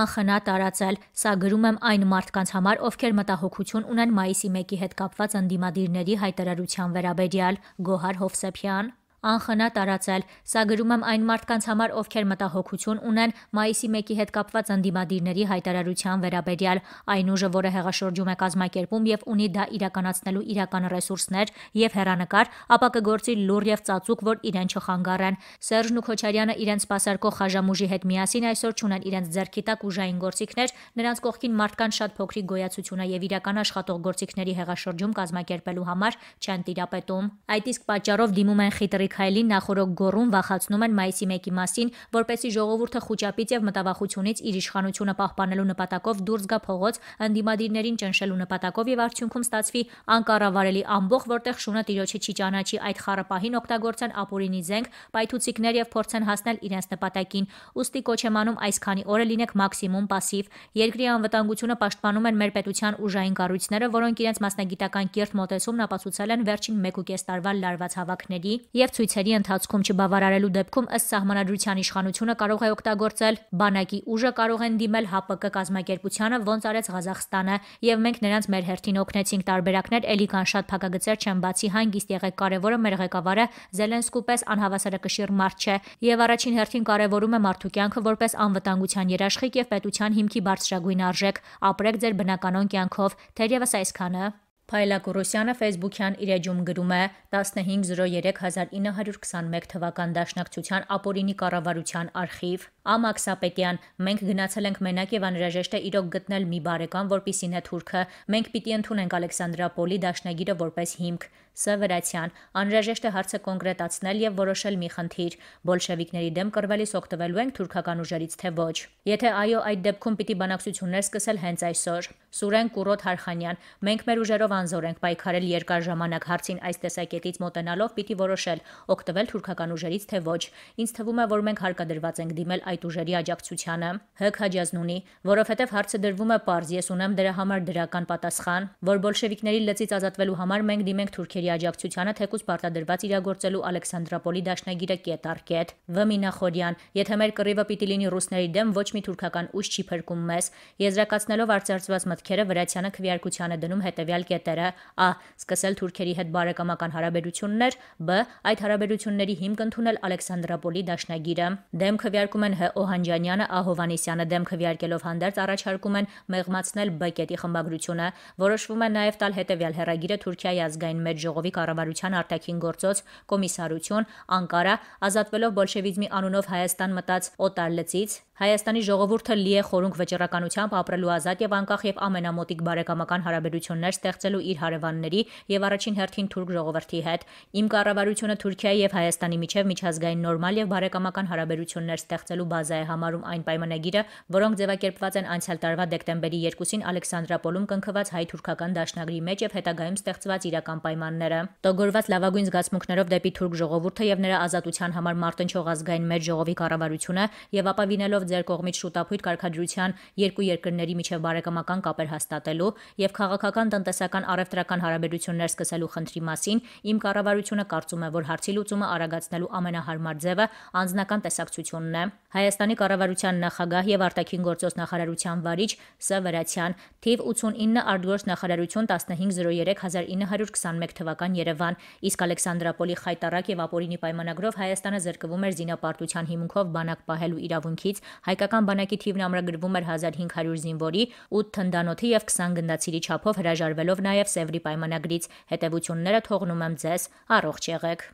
անխնա տարածել։ Սա գրում եմ այն մարդկանց համար, ովքեր մտահոգություն ունեն մայիսի 1-ի հետ կապված ընդդիմադիրների հայտարարության վերաբերյալ։ Գոհար Հովսեփյան անխնա տարածել։ Սա գրում եմ այն մարդկանց համար, ովքեր մտահոգություն ունեն մայիսի 1-ի հետ կապված ընդդիմադիրների հայտարարության վերաբերյալ։ Այն ուժը, որը հեղաշրջում է կազմակերպում եւ ունի դա իրականացնելու իրական ռեսուրսներ եւ հերանեկար, ապա կգործի լուր եւ ծածուկ, որ իրեն չխանգարեն։ Սերժն ու Քոչարյանը իրենց սпасարկող խաժամուժի հետ միասին այսօր ունեն իրենց ձեռքի տակ ուժային գործիքներ, նրանց կողքին մարդկանց շատ փոքրիկ գոյացությունը եւ իրական աշխատող գործիքների հեղաշրջում կազմակերպելու համար չեն տիրապետում։ Այդ իսկ պատճառով դիմում են խիտրի Միկհայելի նախորոք գոռում վախացնում են մայիսի 1-ի մասին, որպեսի ժողովուրդը խոճապից եւ մտավախությունից իր իշխանությունը պահպանելու նպատակով դուրս գա փողոց ընդդիմադիրներին ճնշելու նպատակով եւ արդյունքում ստացվի անկառավարելի ամբող, որտեղ շունը տիրոջը չի ճանաչի այդ խառը պահին օգտագործեն ապօրինի զենք, պայթուցիկներ եւ փորձեն հասնել իրենց նպատակին։ Ոստի կոչ եմ անում այս քանի օրը լինեք մաքսիմում пассив։ Երկրի անվտանգությունը պաշտպանում են մեր պետության ուժային կառույցները, որոնք իրենց մասնագիտական կիրթ մոտեցումն ապացուցել են վերջին 1.5 տարվա լարված հավաքների եւ ցույցերի ընթացքում չբավարարելու դեպքում ըստ սահմանադրության իշխանությունը կարող է օգտագործել բանակի ուժը կարող են դիմել ՀԱՊԿ կազմակերպությանը, ոնց արեց Ղազախստանը, եւ մենք նրանց մեր հերթին օգնեցինք տարբերակներ ելի կան շատ փակագծեր չեն բացի հանգիստ եղեք կարևորը մեր ղեկավարը Զելենսկու պես անհավասարակշիռ մարդ չէ եւ առաջին հերթին կարևորում է մարդու կյանքը որպես անվտանգության երաշխիք եւ պետության հիմքի բարձրագույն արժեք ապրեք ձեր բնականոն կյանքով թերևս այսքանը Փայլակուրոսյանը Facebook-յան իր էջում գրում է 15.03.1921 թվական Դաշնակցության ապօրինի կառավարության արխիվ Ամակ Սապետյան, մենք գնացել ենք մենակ եւ անհրաժեշտ է իրոք գտնել մի բարեկամ, որպիսին է թուրքը, մենք պիտի ընդունենք Ալեքսանդրապոլի դաշնագիրը որպես հիմք։ Ս Վրացյան, անհրաժեշտ է հարցը կոնկրետացնել եւ որոշել մի խնդիր՝ բոլշևիկների դեմ կռվելիս օգտվելու ենք թուրքական ուժերից թե ոչ։ Եթե այո, այդ դեպքում պիտի բանակցություններ սկսել հենց այսօր։ Սուրեն Կուրոտ Հարխանյան, մենք մեր ուժերով անզոր ենք պայքարել երկար ժամանակ հարցին այս տեսակետից մոտենալով պիտի որոշել օգտվել թուրքական ուժերից թե ոչ։ Ինչ թվում է, որ մենք հարկադրված ենք դիմել այդ ուժերի աջակցությանը։ ՀԿ հաջազն ունի, որովհետև հարցը դրվում է པարզ, ես ունեմ դրա համար դրական պատասխան, որ բոլշևիկների լծից ազատվելու համար մենք դիմենք թուրքերի աջակցությանը, թեկուզ բարտադրված իրագործելու Ալեքսանդրապոլի դաշնագիրը կետ առ կետ։ Վմինա Խորյան, եթե մեր կռիվը պիտի լինի ռուսների դեմ, ոչ մի թուրքական ուժ չի փրկում մեզ։ Եզրակացնելով արձարծված մտքերը Վրացյանը քվեարկության է դնում հետևյալ կետերը. Ա. սկսել թուրքերի հետ բարեկամական հարաբերություններ, Բ. այդ հարաբերությունների հիմք ընդունել Ալեքսանդրապոլի դաշնագիրը։ Դեմ քվեարկում են ՀՀ Օհանջանյանը Ահովանեսյանը դեմ քվեարկելով հանդերձ առաջարկում են մեղմացնել բեկետի խմբագրությունը, որոշվում է նաև տալ հետևյալ հերագիրը Թուրքիայի ազգային մեծ ժողովի կառավարության արտաքին գործոց կոմիսարություն Անկարա ազատվելով բոլշևիզմի անունով Հայաստան մտած օտարլծից Հայաստանի ժողովուրդը լի է խորունկ վճռականությամբ ապրելու ազատ եւ անկախ եւ ամենամոտիկ բարեկամական հարաբերություններ ստեղծելու իր հարևանների եւ առաջին հերթին թուրք ժողովրդի հետ։ Իմ կառավարությունը Թուրքիայի եւ Հայաստանի միջև միջազգային նորմալ եւ բարեկամական հարաբերություններ ստեղծելու բազա է համարում այն պայմանագիրը, որոնք ձևակերպված են անցյալ տարվա դեկտեմբերի 2-ին Ալեքսանդրապոլում կնքված հայ-թուրքական դաշնագրի մեջ եւ հետագայում ստեղծված իրական պայմանները։ Տոգորված լավագույն զգացմունքներով դեպի թուրք ժողովուրդը եւ նրա ազատության համար մարտնչող ազգային մեր ժողովի կառավարությունը եւ ապավինելով և ձեր կողմից շուտափույթ կարգադրության երկու երկրների միջև բարեկամական կապեր հաստատելու և քաղաքական, տնտեսական, առևտրական հարաբերություններ սկսելու խնդրի մասին իմ կառավարությունը կարծում է, որ հարցի լուծումը արագացնելու ամենահարմար ձևը անձնական տեսակցությունն է, Հայաստանի կառավարության նախագահ և արտաքին գործոց նախարարության վարիչ Ս. Վրացյան, թիվ 89 Արտգործնախարարություն 1501-1921 թվական Երևան, իսկ Ալեքսանդրապոլի խայտառակ և ապօրինի պայմանագրով Հայաստանը զրկվում էր զինապարտության հիմունքով բանակ պահելու իրավունքից հայկական բանակի թիվն ամրագրվում էր 1500 զինվորի, 8 թնդանոթի եւ 20 գնդացիրի չափով հրաժարվելով նաեւ Սևրի պայմանագրից։ Հետևությունները թողնում եմ ձեզ, առողջ եղեք։